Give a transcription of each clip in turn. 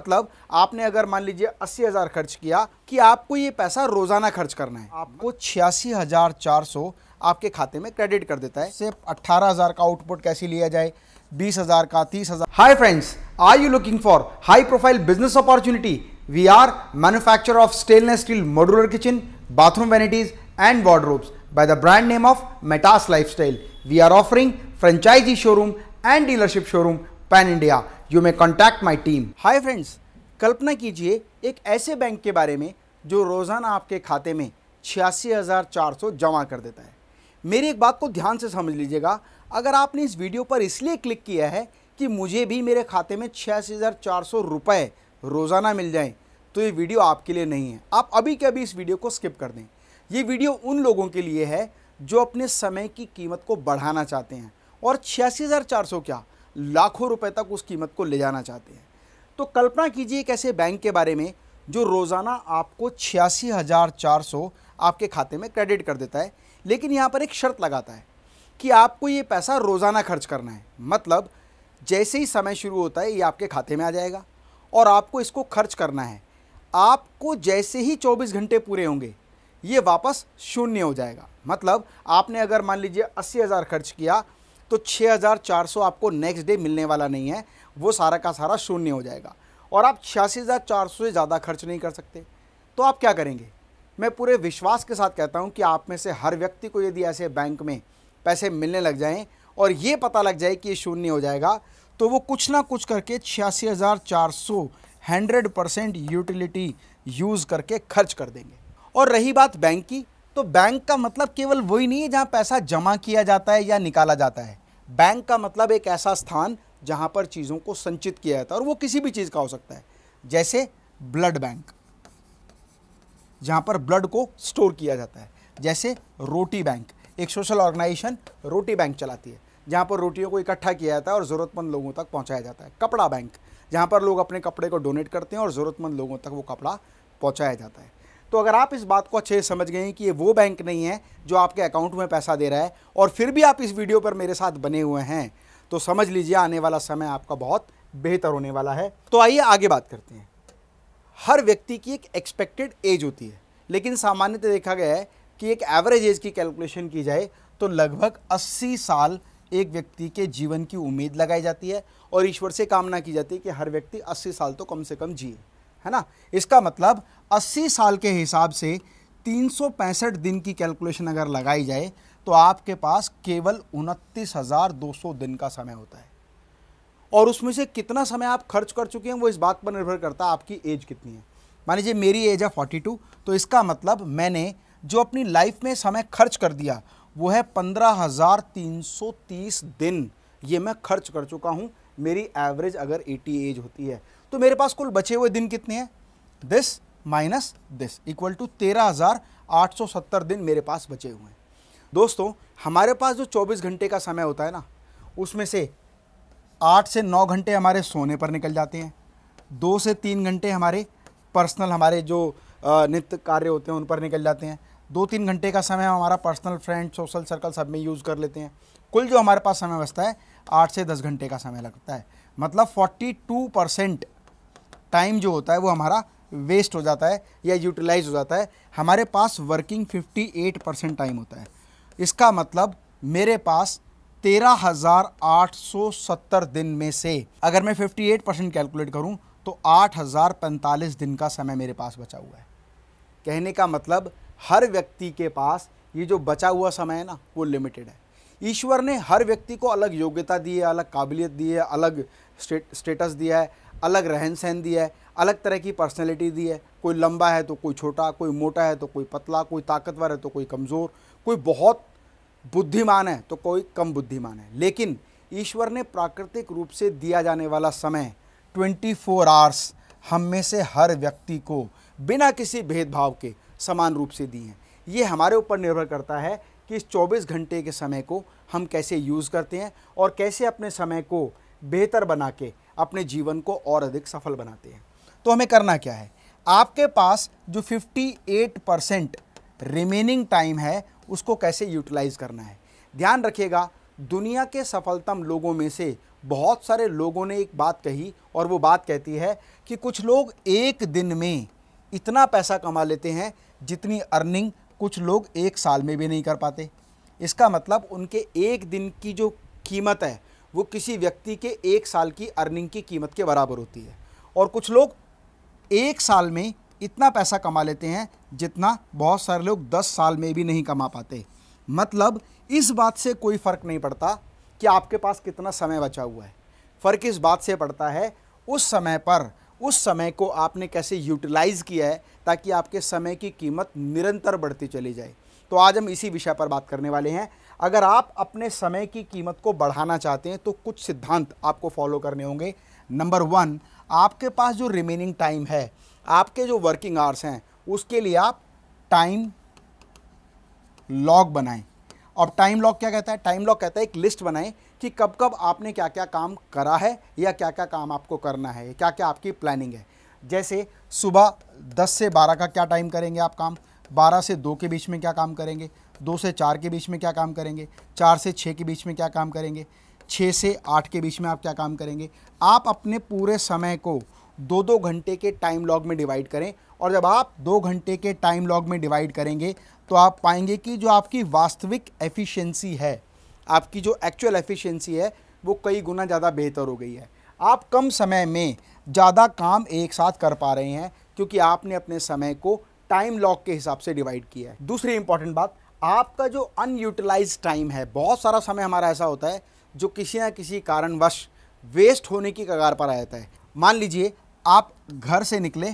मतलब आपने अगर मान लीजिए अस्सी हज़ार खर्च किया कि आपको ये पैसा रोज़ाना खर्च करना है आपको छियासी हज़ार चार सौ आपके खाते में क्रेडिट कर देता है सिर्फ अट्ठारह हज़ार का आउटपुट कैसे लिया जाए बीस हज़ार का तीस हज़ार hi friends are you looking for high profile business opportunity we are manufacture of stainless steel modular kitchen bathroom vanities and wardrobes by the brand name of Metas life we are offering franchisee showroom and dealership showroom pan India you may contact my team hi friends कल्पना कीजिए एक ऐसे bank के बारे में जो रोज़ाना आपके खाते में छियासी हज़ार चार सौ जमा कर देता है मेरी एक बात को ध्यान से समझ लीजिएगा अगर आपने इस वीडियो पर इसलिए क्लिक किया है कि मुझे भी मेरे खाते में छियासी हज़ार चार सौ रुपये रोज़ाना मिल जाए तो ये वीडियो आपके लिए नहीं है आप अभी के अभी इस वीडियो को स्किप कर दें ये वीडियो उन लोगों के लिए है जो अपने समय की कीमत को बढ़ाना चाहते हैं और छियासी हज़ार चार सौ क्या लाखों रुपए तक उस कीमत को ले जाना चाहते हैं तो कल्पना कीजिए एक ऐसे बैंक के बारे में जो रोज़ाना आपको छियासी हज़ार चार सौ आपके खाते में क्रेडिट कर देता है लेकिन यहाँ पर एक शर्त लगाता है कि आपको ये पैसा रोज़ाना खर्च करना है मतलब जैसे ही समय शुरू होता है ये आपके खाते में आ जाएगा और आपको इसको खर्च करना है आपको जैसे ही 24 घंटे पूरे होंगे ये वापस शून्य हो जाएगा मतलब आपने अगर मान लीजिए अस्सी हज़ार खर्च किया तो 6400 आपको नेक्स्ट डे मिलने वाला नहीं है वो सारा का सारा शून्य हो जाएगा और आप छियासी से ज़्यादा खर्च नहीं कर सकते तो आप क्या करेंगे मैं पूरे विश्वास के साथ कहता हूँ कि आप में से हर व्यक्ति को यदि ऐसे बैंक में पैसे मिलने लग जाएँ और ये पता लग जाए कि ये शून्य हो जाएगा तो वो कुछ ना कुछ करके छियासी हज़ार चार सौ हंड्रेड परसेंट यूटिलिटी यूज़ करके खर्च कर देंगे और रही बात बैंक की तो बैंक का मतलब केवल वही नहीं है जहाँ पैसा जमा किया जाता है या निकाला जाता है बैंक का मतलब एक ऐसा स्थान जहाँ पर चीज़ों को संचित किया जाता है और वो किसी भी चीज़ का हो सकता है जैसे ब्लड बैंक जहाँ पर ब्लड को स्टोर किया जाता है जैसे रोटी बैंक एक सोशल ऑर्गेनाइजेशन रोटी बैंक चलाती है जहाँ पर रोटियों को इकट्ठा किया जाता है और ज़रूरतमंद लोगों तक पहुँचाया जाता है कपड़ा बैंक जहाँ पर लोग अपने कपड़े को डोनेट करते हैं और ज़रूरतमंद लोगों तक वो कपड़ा पहुँचाया जाता है तो अगर आप इस बात को अच्छे से समझ गए कि ये वो बैंक नहीं है जो आपके अकाउंट में पैसा दे रहा है और फिर भी आप इस वीडियो पर मेरे साथ बने हुए हैं तो समझ लीजिए आने वाला समय आपका बहुत बेहतर होने वाला है तो आइए आगे बात करते हैं हर व्यक्ति की एक एक्सपेक्टेड एज होती है लेकिन सामान्यतः देखा गया है कि एक एवरेज एज की कैलकुलेशन की जाए तो लगभग 80 साल एक व्यक्ति के जीवन की उम्मीद लगाई जाती है और ईश्वर से कामना की जाती है कि हर व्यक्ति 80 साल तो कम से कम जिए है ना इसका मतलब अस्सी साल के हिसाब से तीन दिन की कैलकुलेशन अगर लगाई जाए तो आपके पास केवल उनतीस हज़ार दो सौ दिन का समय होता है और उसमें से कितना समय आप खर्च कर चुके हैं वो इस बात पर निर्भर करता है आपकी एज कितनी है मान लीजिए मेरी एज है 42 तो इसका मतलब मैंने जो अपनी लाइफ में समय खर्च कर दिया वो है तीस दिन ये मैं खर्च कर चुका हूँ मेरी एवरेज अगर 80 एज होती है तो मेरे पास कुल बचे हुए दिन कितने हैं this minus this equal to तेरह हज़ार आठ सौ सत्तर दिन मेरे पास बचे हुए हैं दोस्तों हमारे पास जो चौबीस घंटे का समय होता है ना उसमें से आठ से नौ घंटे हमारे सोने पर निकल जाते हैं दो से तीन घंटे हमारे पर्सनल हमारे जो नित्य कार्य होते हैं उन पर निकल जाते हैं दो तीन घंटे का समय हमारा पर्सनल फ्रेंड सोशल सर्कल सब में यूज़ कर लेते हैं कुल जो हमारे पास समय बचता है आठ से दस घंटे का समय लगता है मतलब फोर्टी टू परसेंट टाइम जो होता है वो हमारा वेस्ट हो जाता है या यूटिलाइज हो जाता है हमारे पास वर्किंग 58 परसेंट टाइम होता है इसका मतलब मेरे पास 13,870 दिन में से अगर मैं 58 परसेंट कैलकुलेट करूं तो 8,045 दिन का समय मेरे पास बचा हुआ है कहने का मतलब हर व्यक्ति के पास ये जो बचा हुआ समय है ना वो लिमिटेड है ईश्वर ने हर व्यक्ति को अलग योग्यता दी है अलग काबिलियत दी है अलग स्टेटस दिया है अलग रहन सहन दिया है अलग तरह की पर्सनैलिटी दी है कोई लंबा है तो कोई छोटा कोई मोटा है तो कोई पतला कोई ताकतवर है तो कोई कमज़ोर कोई बहुत बुद्धिमान है तो कोई कम बुद्धिमान है लेकिन ईश्वर ने प्राकृतिक रूप से दिया जाने वाला समय 24 फोर आवर्स हम में से हर व्यक्ति को बिना किसी भेदभाव के समान रूप से दिए हैं ये हमारे ऊपर निर्भर करता है कि इस 24 घंटे के समय को हम कैसे यूज़ करते हैं और कैसे अपने समय को बेहतर बना के अपने जीवन को और अधिक सफल बनाते हैं तो हमें करना क्या है आपके पास जो 58 परसेंट रिमेनिंग टाइम है उसको कैसे यूटिलाइज करना है ध्यान रखिएगा दुनिया के सफलतम लोगों में से बहुत सारे लोगों ने एक बात कही और वो बात कहती है कि कुछ लोग एक दिन में इतना पैसा कमा लेते हैं जितनी अर्निंग कुछ लोग एक साल में भी नहीं कर पाते इसका मतलब उनके एक दिन की जो कीमत है वो किसी व्यक्ति के एक साल की अर्निंग की कीमत के बराबर होती है और कुछ लोग एक साल में इतना पैसा कमा लेते हैं जितना बहुत सारे लोग दस साल में भी नहीं कमा पाते मतलब इस बात से कोई फ़र्क नहीं पड़ता कि आपके पास कितना समय बचा हुआ है फ़र्क इस बात से पड़ता है उस समय पर उस समय को आपने कैसे यूटिलाइज़ किया है ताकि आपके समय की कीमत निरंतर बढ़ती चली जाए तो आज हम इसी विषय पर बात करने वाले हैं अगर आप अपने समय की कीमत को बढ़ाना चाहते हैं तो कुछ सिद्धांत आपको फॉलो करने होंगे नंबर वन आपके पास जो रिमेनिंग टाइम है आपके जो वर्किंग आवर्स हैं उसके लिए आप टाइम लॉग बनाएं अब टाइम लॉग क्या कहता है टाइम लॉग कहता है एक लिस्ट बनाएं कि कब कब आपने क्या क्या काम करा है या क्या क्या काम आपको करना है क्या क्या आपकी प्लानिंग है जैसे सुबह 10 से 12 का क्या टाइम करेंगे आप काम बारह से दो के बीच में क्या काम करेंगे दो से चार के बीच में क्या काम करेंगे चार से छः के बीच में क्या काम करेंगे छः से आठ के बीच में आप क्या काम करेंगे आप अपने पूरे समय को दो दो घंटे के टाइम लॉग में डिवाइड करें और जब आप दो घंटे के टाइम लॉग में डिवाइड करेंगे तो आप पाएंगे कि जो आपकी वास्तविक एफिशिएंसी है आपकी जो एक्चुअल एफिशिएंसी है वो कई गुना ज़्यादा बेहतर हो गई है आप कम समय में ज़्यादा काम एक साथ कर पा रहे हैं क्योंकि आपने अपने समय को टाइम लॉक के हिसाब से डिवाइड किया है दूसरी इंपॉर्टेंट बात आपका जो अनयूटिलाइज टाइम है बहुत सारा समय हमारा ऐसा होता है जो किसी ना किसी कारणवश वेस्ट होने की कगार पर आ जाता है मान लीजिए आप घर से निकले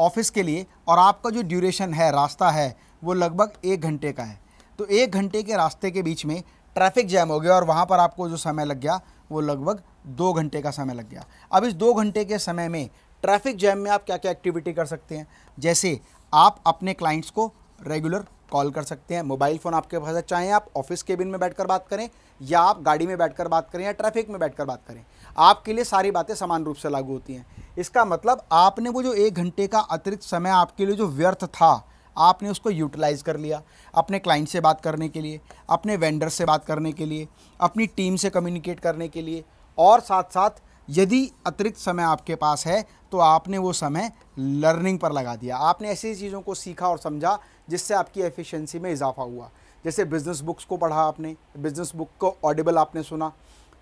ऑफिस के लिए और आपका जो ड्यूरेशन है रास्ता है वो लगभग एक घंटे का है तो एक घंटे के रास्ते के बीच में ट्रैफिक जैम हो गया और वहाँ पर आपको जो समय लग गया वो लगभग दो घंटे का समय लग गया अब इस दो घंटे के समय में ट्रैफिक जैम में आप क्या क्या एक्टिविटी कर सकते हैं जैसे आप अपने क्लाइंट्स को रेगुलर कॉल कर सकते हैं मोबाइल फ़ोन आपके पास है चाहे आप ऑफिस केबिन में बैठकर बात करें या आप गाड़ी में बैठकर बात करें या ट्रैफिक में बैठकर बात करें आपके लिए सारी बातें समान रूप से लागू होती हैं इसका मतलब आपने वो जो एक घंटे का अतिरिक्त समय आपके लिए जो व्यर्थ था आपने उसको यूटिलाइज़ कर लिया अपने क्लाइंट से बात करने के लिए अपने वेंडर से बात करने के लिए अपनी टीम से कम्युनिकेट करने के लिए और साथ साथ यदि अतिरिक्त समय आपके पास है तो आपने वो समय लर्निंग पर लगा दिया आपने ऐसी चीज़ों को सीखा और समझा जिससे आपकी एफिशिएंसी में इजाफा हुआ जैसे बिज़नेस बुक्स को पढ़ा आपने बिज़नेस बुक को ऑडिबल आपने सुना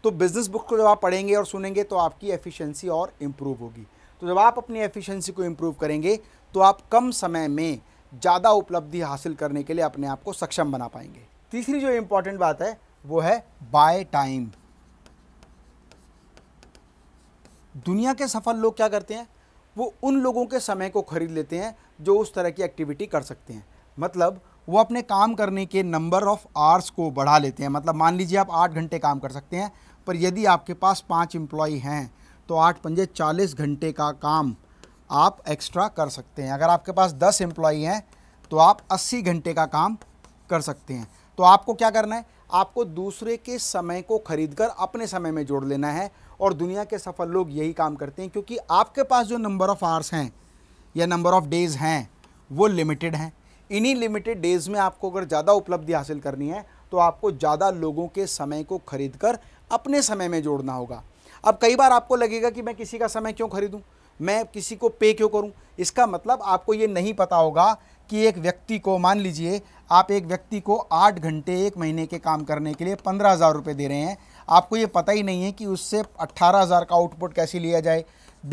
तो बिज़नेस बुक को जब आप पढ़ेंगे और सुनेंगे तो आपकी एफिशिएंसी और इम्प्रूव होगी तो जब आप अपनी एफिशिएंसी को इम्प्रूव करेंगे तो आप कम समय में ज़्यादा उपलब्धि हासिल करने के लिए अपने आप को सक्षम बना पाएंगे तीसरी जो इम्पोर्टेंट बात है वो है बाय टाइम दुनिया के सफल लोग क्या करते हैं वो उन लोगों के समय को खरीद लेते हैं जो उस तरह की एक्टिविटी कर सकते हैं मतलब वो अपने काम करने के नंबर ऑफ आवर्स को बढ़ा लेते हैं मतलब मान लीजिए आप आठ घंटे काम कर सकते हैं पर यदि आपके पास पाँच एम्प्लॉय हैं तो आठ पंजे चालीस घंटे का काम आप एक्स्ट्रा कर सकते हैं अगर आपके पास दस एम्प्लॉय हैं तो आप अस्सी घंटे का काम कर सकते हैं तो आपको क्या करना है आपको दूसरे के समय को खरीद कर अपने समय में जोड़ लेना है और दुनिया के सफल लोग यही काम करते हैं क्योंकि आपके पास जो नंबर ऑफ़ आवर्स हैं या नंबर ऑफ़ डेज़ हैं वो लिमिटेड हैं इन्हीं लिमिटेड डेज़ में आपको अगर ज़्यादा उपलब्धि हासिल करनी है तो आपको ज़्यादा लोगों के समय को खरीद कर अपने समय में जोड़ना होगा अब कई बार आपको लगेगा कि मैं किसी का समय क्यों खरीदूँ मैं किसी को पे क्यों करूँ इसका मतलब आपको ये नहीं पता होगा कि एक व्यक्ति को मान लीजिए आप एक व्यक्ति को आठ घंटे एक महीने के काम करने के लिए पंद्रह हज़ार रुपये दे रहे हैं आपको ये पता ही नहीं है कि उससे अट्ठारह हज़ार का आउटपुट कैसे लिया जाए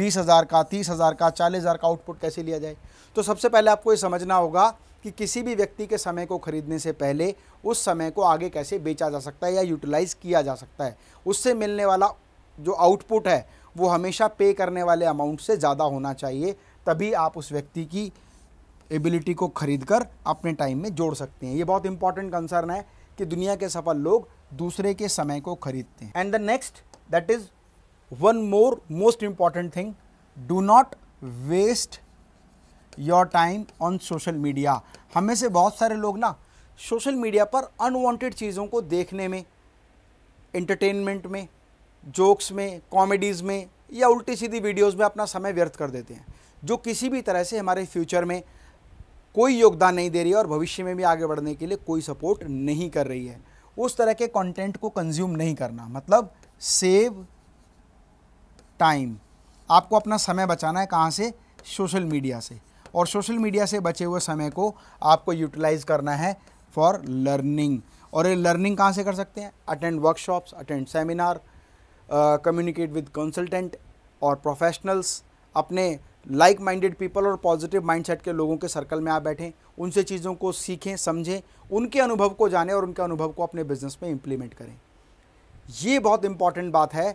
बीस हज़ार का तीस हज़ार का चालीस हज़ार का आउटपुट कैसे लिया जाए तो सबसे पहले आपको ये समझना होगा कि किसी भी व्यक्ति के समय को खरीदने से पहले उस समय को आगे कैसे बेचा जा सकता है या यूटिलाइज़ किया जा सकता है उससे मिलने वाला जो आउटपुट है वो हमेशा पे करने वाले अमाउंट से ज़्यादा होना चाहिए तभी आप उस व्यक्ति की एबिलिटी को खरीद कर अपने टाइम में जोड़ सकते हैं ये बहुत इंपॉर्टेंट कंसर्न है कि दुनिया के सफल लोग दूसरे के समय को खरीदते हैं and the next that is one more most important thing do not waste your time on social media हमें से बहुत सारे लोग ना सोशल मीडिया पर अनवांटेड चीज़ों को देखने में एंटरटेनमेंट में जोक्स में कॉमेडीज़ में या उल्टी सीधी वीडियोस में अपना समय व्यर्थ कर देते हैं जो किसी भी तरह से हमारे फ्यूचर में कोई योगदान नहीं दे रही है और भविष्य में भी आगे बढ़ने के लिए कोई सपोर्ट नहीं कर रही है उस तरह के कंटेंट को कंज्यूम नहीं करना मतलब सेव टाइम आपको अपना समय बचाना है कहाँ से सोशल मीडिया से और सोशल मीडिया से बचे हुए समय को आपको यूटिलाइज करना है फॉर लर्निंग और ये लर्निंग कहाँ से कर सकते हैं attend workshops attend seminar communicate with consultant और प्रोफेशनल्स अपने लाइक माइंडेड पीपल और पॉजिटिव माइंडसेट के लोगों के सर्कल में आप बैठें उनसे चीज़ों को सीखें समझें उनके अनुभव को जानें और उनके अनुभव को अपने बिजनेस में इम्प्लीमेंट करें ये बहुत इंपॉर्टेंट बात है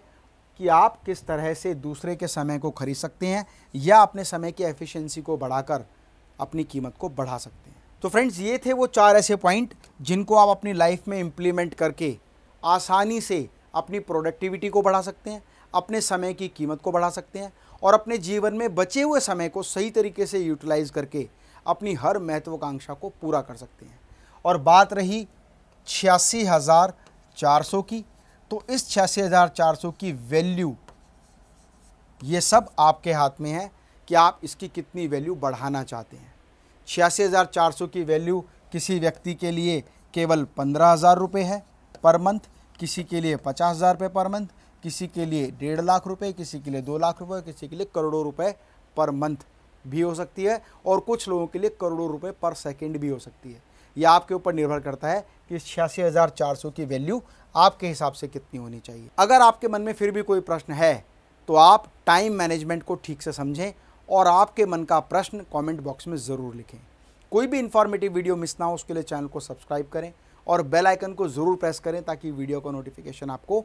कि आप किस तरह से दूसरे के समय को खरीद सकते हैं या अपने समय की एफिशिएंसी को बढ़ाकर अपनी कीमत को बढ़ा सकते हैं तो फ्रेंड्स ये थे वो चार ऐसे पॉइंट जिनको आप अपनी लाइफ में इम्प्लीमेंट करके आसानी से अपनी प्रोडक्टिविटी को बढ़ा सकते हैं अपने समय की कीमत को बढ़ा सकते हैं और अपने जीवन में बचे हुए समय को सही तरीके से यूटिलाइज करके अपनी हर महत्वाकांक्षा को पूरा कर सकते हैं और बात रही छियासी हज़ार चार सौ की तो इस छियासी हज़ार चार सौ की वैल्यू ये सब आपके हाथ में है कि आप इसकी कितनी वैल्यू बढ़ाना चाहते हैं छियासी हज़ार चार सौ की वैल्यू किसी व्यक्ति के लिए केवल पंद्रह हज़ार रुपये है पर मंथ किसी के लिए पचास हज़ार रुपये पर मंथ किसी के लिए डेढ़ लाख रुपए किसी के लिए दो लाख रुपए किसी के लिए करोड़ों रुपए पर मंथ भी हो सकती है और कुछ लोगों के लिए करोड़ों रुपए पर सेकंड भी हो सकती है यह आपके ऊपर निर्भर करता है कि छियासी हज़ार चार सौ की वैल्यू आपके हिसाब से कितनी होनी चाहिए अगर आपके मन में फिर भी कोई प्रश्न है तो आप टाइम मैनेजमेंट को ठीक से समझें और आपके मन का प्रश्न कॉमेंट बॉक्स में ज़रूर लिखें कोई भी इन्फॉर्मेटिव वीडियो मिस ना हो उसके लिए चैनल को सब्सक्राइब करें और बेल आइकन को ज़रूर प्रेस करें ताकि वीडियो का नोटिफिकेशन आपको